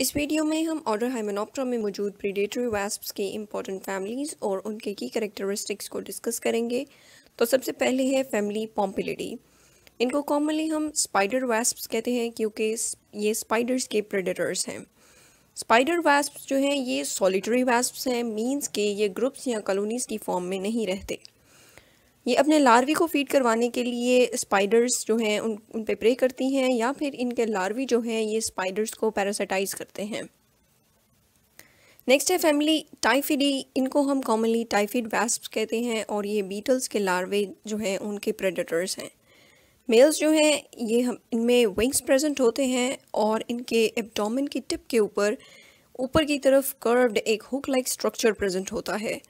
इस वीडियो में हम ऑर्डर हाइमेनोप्टरा में मौजूद प्रीडेटरी वैस्प्स की इंपॉर्टेंट फैमिलीज़ और उनके की करेक्टरिस्टिक्स को डिस्कस करेंगे तो सबसे पहले है फैमिली पॉम्पिलिडी इनको कॉमनली हम स्पाइडर वैस्प्स कहते हैं क्योंकि ये स्पाइडर्स के प्रेडेटर्स हैं स्पाइडर वैस्प्स जो हैं ये सॉलिटरी वैस्प्स हैं मींस के ये ग्रुप्स या कॉलोनीज़ की फॉर्म में नहीं रहते ये अपने लार्वी को फीड करवाने के लिए स्पाइडर्स जो हैं उन उन पर प्रे करती हैं या फिर इनके लार्वी जो हैं ये स्पाइडर्स को पैरासिटाइज करते हैं नेक्स्ट है फैमिली टाइफिडी इनको हम कॉमनली टाइफिड वैस्प कहते हैं और ये बीटल्स के लार्वे जो हैं उनके प्रेडेटर्स हैं मेल्स जो हैं ये हम इनमें विंग्स प्रेजेंट होते हैं और इनके एबडामिन की टिप के ऊपर ऊपर की तरफ कर्व्ड एक हुक लाइक स्ट्रक्चर प्रेजेंट होता है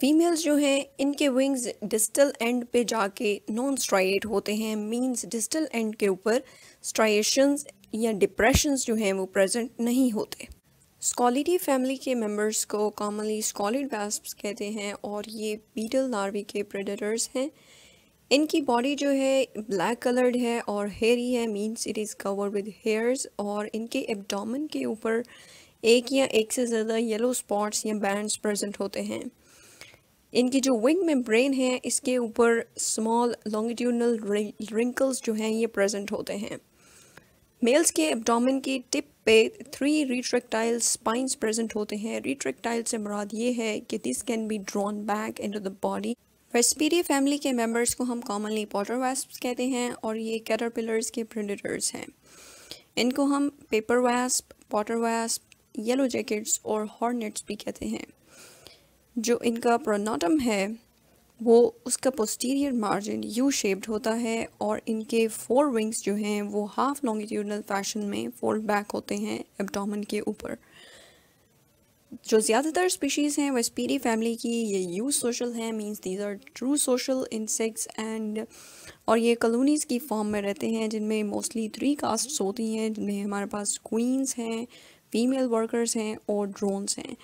फीमेल्स जो हैं इनके विंग्स डिस्टल एंड पे जाके नॉन स्ट्राइट होते हैं मींस डिस्टल एंड के ऊपर स्ट्राइशंस या डिप्रेशंस जो हैं वो प्रेजेंट नहीं होते स्कॉलिटी फैमिली के मेंबर्स को कॉमनली स्कॉलिड वैस्प्स कहते हैं और ये बीटल नार्वी के प्रेडेटर्स हैं इनकी बॉडी जो है ब्लैक कलर्ड है और हेरी है means it is covered with hairs और इनके एबडामन के ऊपर एक या एक से ज़्यादा येलो स्पॉट्स या बैंड्स प्रेजेंट होते हैं इनकी जो विंग मेम्ब्रेन है इसके ऊपर स्मॉल लॉन्गिट्यूनल रिंकल्स जो हैं ये प्रेजेंट होते हैं मेल्स के एब्डोमेन की टिप पे थ्री रिट्रेक्टाइल स्पाइंस प्रेजेंट होते हैं रिट्रेक्टाइल से मुराद ये है कि this can be drawn back to the body Vespidae family के मेम्बर्स को हम कॉमनली पॉटर वैस्प्स कहते हैं और ये कैटरपिलर्स के प्रिडिटर्स हैं इनको हम paper wasp potter wasp yellow jackets और हॉर्नेट्स भी कहते हैं जो इनका प्रोनाटम है वो उसका पोस्टीरियर मार्जिन यू शेप्ड होता है और इनके फोर विंग्स जो हैं वो हाफ लॉन्गिट्यूडनल फैशन में फोल्ड बैक होते हैं एब्डोमन के ऊपर जो ज़्यादातर स्पीशीज़ हैं वह स्पीरी फैमिली की ये यू सोशल हैं means these are true social insects and और ये कलोनीज की फॉर्म में रहते हैं जिनमें मोस्टली थ्री कास्ट्स होती हैं जिनमें हमारे पास क्वींस हैं फीमेल वर्कर्स हैं और ड्रोन्स हैं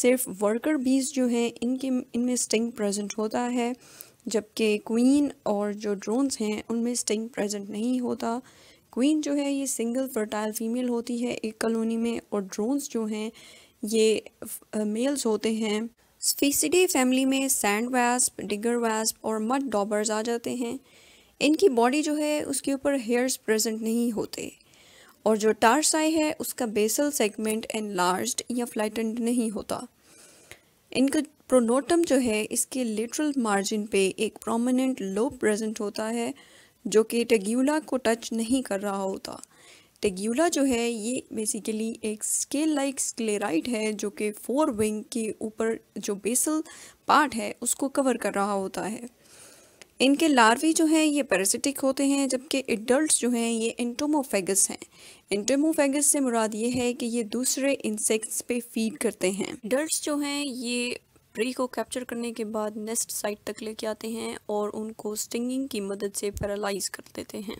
सिर्फ वर्कर बीज जो हैं इनके इनमें स्टिंग प्रेजेंट होता है जबकि क्वीन और जो ड्रोन्स हैं उनमें स्टिंग प्रेजेंट नहीं होता क्वीन जो है ये सिंगल फर्टाइल फीमेल होती है एक कॉलोनी में और ड्रोन्स जो हैं ये मेल्स होते हैं स्फीसीडे फैमिली में सैंड वैस्प डिगर वैस्प और मड डॉबर्स आ जाते हैं इनकी बॉडी जो है उसके ऊपर हेयर्स प्रेजेंट नहीं होते और जो टारसाई है उसका बेसल सेगमेंट लार्ज या फ्लाइटेंड नहीं होता इनका प्रोनोटम जो है इसके लिटरल मार्जिन पे एक प्रोमिनेंट लोब प्रेजेंट होता है जो कि टेग्यूला को टच नहीं कर रहा होता टेग्यूला जो है ये बेसिकली एक स्केल लाइक स्क्लेराइट है जो कि फोर विंग के ऊपर जो बेसल पार्ट है उसको कवर कर रहा होता है इनके लार्वे जो हैं ये पैरासिटिक होते हैं जबकि एडल्ट्स जो हैं ये इंटोमोफेगस हैं इंटोमोफेगस से मुराद ये है कि ये दूसरे इंसेक्ट्स पे फीड करते हैं एडल्ट्स जो हैं ये प्री को कैप्चर करने के बाद नेस्ट साइट तक लेके आते हैं और उनको स्टिंगिंग की मदद से पैरालाइज कर देते हैं